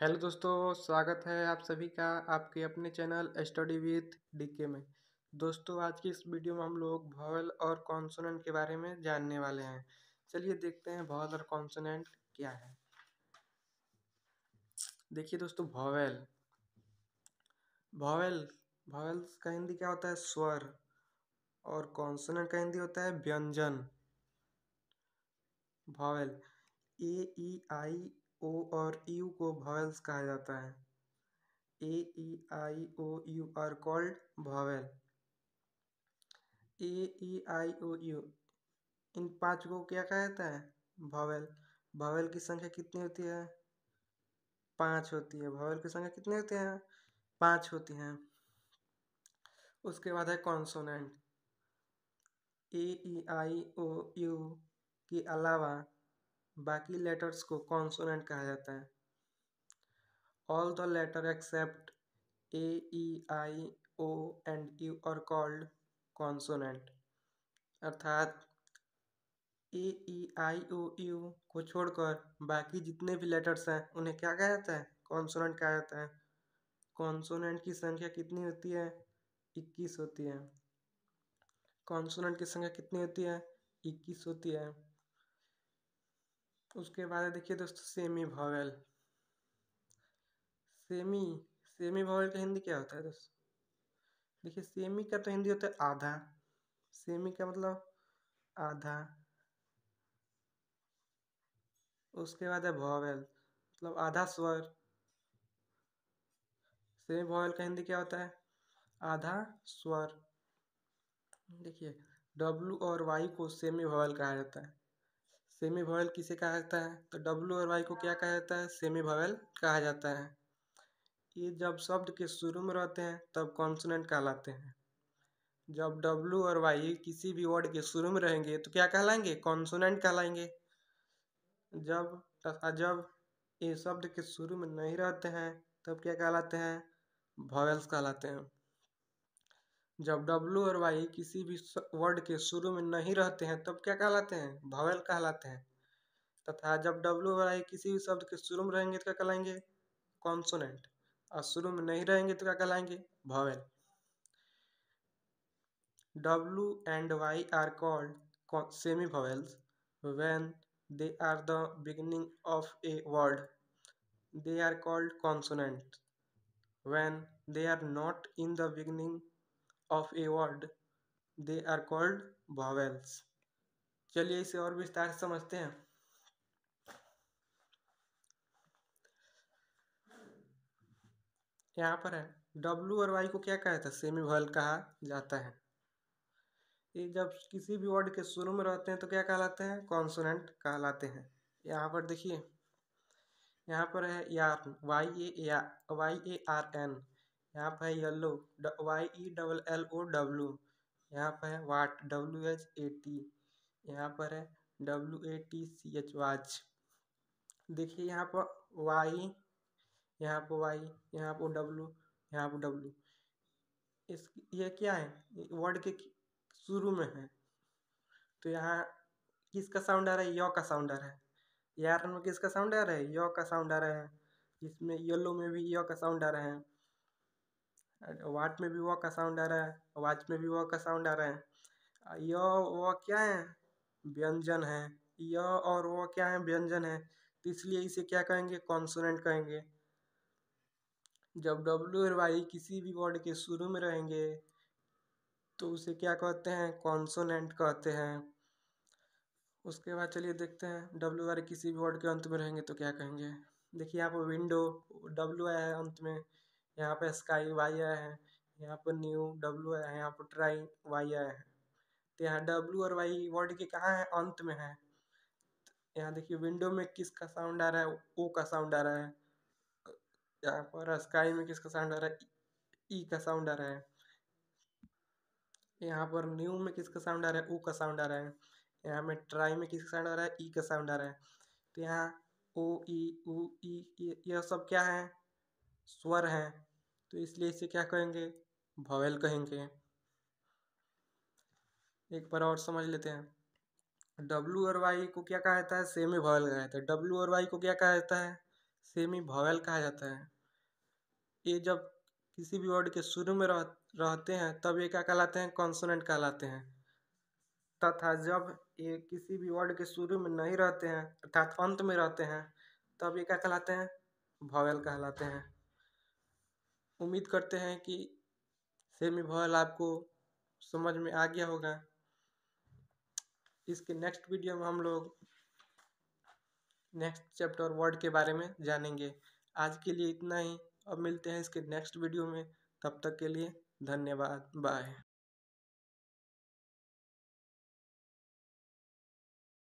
hello दोस्तों स्वागत है आप सभी का आपके अपने चैनल स्टडी विथ डीके में दोस्तों आज की इस वीडियो में हम लोग भवल और कॉन्सोनेंट के बारे में जानने वाले हैं चलिए देखते हैं भवल और कॉन्सोनेंट क्या है देखिए दोस्तों भवल भवल भवल का हिंदी क्या होता है स्वर और कॉन्सोनेंट का हिंदी होता है व्यंजन भवल ए ई आई ओ और यू को भवेल्स कहा जाता है A E I O U are called vowel A E I O U इन पांच को क्या कहा जाता है भवेल भवेल की संख्या कितनी होती है पांच होती है भवेल की संख्या कितनी होती है पांच होती हैं उसके बाद है consonant A E I O you के अलावा बाकी लेटर्स को कॉन्सोनेंट कहा जाता है all the letter except A E I O and U are called consonant अर्थात A E I O you को छोड़कर बाकी जितने भी लेटर्स हैं उन्हें क्या कहा जाता है कॉन्सोनेंट कहा जाता है कॉन्सोनेंट की संख्या कितनी होती है इक्कीस होती है कॉन्सोनेंट की संख्या कितनी होती है इक्कीस होती है उसके बाद देखिए दोस्तों semi vowel semi semi vowel का हिंदी क्या होता है दोस्तों देखिए सेमी का तो हिंदी होता है आधा सेमी का मतलब आधा उसके बाद है भॉवेल मतलब आधा स्वर सेमी भॉवेल का हिंदी क्या होता है आधा स्वर देखिए डब्लू और वाई को सेमी भॉवेल कहा जाता है सेमी भवेल किसे कहा जाता है तो डब्ल्यू और वाई को क्या कहा जाता है सेमी भवेल कहा जाता है ये जब शब्द के शुरू में रहते हैं तब कॉन्सोनेंट कहलाते हैं जब डब्ल्यू और वाई किसी भी वर्ड के शुरू में रहेंगे तो क्या कहलाएंगे कॉन्सोनेंट कहलाएंगे जब जब ये शब्द के शुरू में नहीं रहते हैं तब क्या कहलाते हैं भवेल्स कहलाते हैं जब W और Y किसी भी वर्ड के शुरू में नहीं रहते हैं तब क्या कहलाते हैं भवेल कहलाते हैं तथा जब W और Y किसी भी शब्द के शुरू में रहेंगे तो क्या कहलाएंगे कॉन्सोनेंट और शुरू में नहीं रहेंगे तो क्या कहलाएंगे vowel W and Y are called semi vowels when they are the beginning of a word they are called consonant when they are not in the beginning of a word they are called vowels चलिए इसे और विस्तार से समझते हैं यहाँ पर है डब्लू और वाई को क्या कहा जाता है सेमी वॉयल कहा जाता है ये जब किसी भी वर्ड के शुरू में रहते हैं तो क्या कहलाते हैं कॉन्सोनेंट कहलाते हैं यहाँ पर देखिए यहाँ पर है यार Y A Y A R N यहाँ पे है yellow Y E double L O W यहाँ पे है what W H A T यहाँ पर है W A T C H watch देखिए यहाँ पर वाई यहाँ पर वाई यहाँ पर डब्लू यहाँ पर डब्लू इस ये क्या है वर्ड के शुरू में है तो यहाँ किसका साउंड आ रहा है यो का साउंड आ रहा है यार में किसका साउंड आ रहा है यो का साउंड आ रहा है इसमें येलो में भी यो का साउंड आ रहा है वाट में भी वह का साउंड आ रहा है वाच में भी वह का साउंड आ रहा है य वह क्या है व्यंजन है य और वह क्या है व्यंजन है तो इसलिए इसे क्या कहेंगे कॉन्सोनेंट कहेंगे जब डब्ल्यू और वाई किसी भी वर्ड के शुरू में रहेंगे तो उसे क्या कहते हैं कॉन्सोनेंट कहते हैं उसके बाद चलिए देखते हैं डब्ल्यू आर किसी भी वर्ड के अंत में रहेंगे तो क्या कहेंगे देखिए आप विंडो डब्ल्यू आया है अंत में यहाँ पे स्काई वाई आया है यहाँ पे न्यू डब्ल्यू है यहाँ पे ट्राई वाई आया है तो यहाँ डब्ल्यू और वाई वर्ड के कहाँ है अंत में है यहाँ देखिए विंडो में किसका साउंड आ रहा है ओ का साउंड आ रहा है यहाँ पर स्काई में किसका साउंड आ रहा है ई e का साउंड आ रहा है यहाँ पर न्यू में किसका साउंड आ रहा है ओ का साउंड आ रहा है यहाँ में ट्राई में किसका साउंड आ रहा है ई e का साउंड आ रहा है तो यहाँ ओ ई ऊ ई यह सब क्या है स्वर हैं तो इसलिए इसे क्या कहेंगे भवेल कहेंगे एक बार और समझ लेते हैं डब्ल्यू और वाई को क्या कहा जाता है सेमी भवेल कहा जाता है डब्ल्यू और वाई को क्या कहा जाता है सेमी भवेल कहा जाता है ये जब किसी भी वर्ड के शुरू में रह, रहते हैं तब ये क्या कहलाते हैं कॉन्सोनेंट कहलाते हैं तथा जब ये किसी भी वर्ड के शुरू में नहीं रहते हैं अर्थात अंत में रहते हैं तब ये क्या कहलाते हैं भवेल कहलाते हैं उम्मीद करते हैं कि सेमी भॉयल आपको समझ में आ गया होगा इसके नेक्स्ट वीडियो में हम लोग नेक्स्ट चैप्टर वर्ड के बारे में जानेंगे आज के लिए इतना ही अब मिलते हैं इसके नेक्स्ट वीडियो में तब तक के लिए धन्यवाद बाय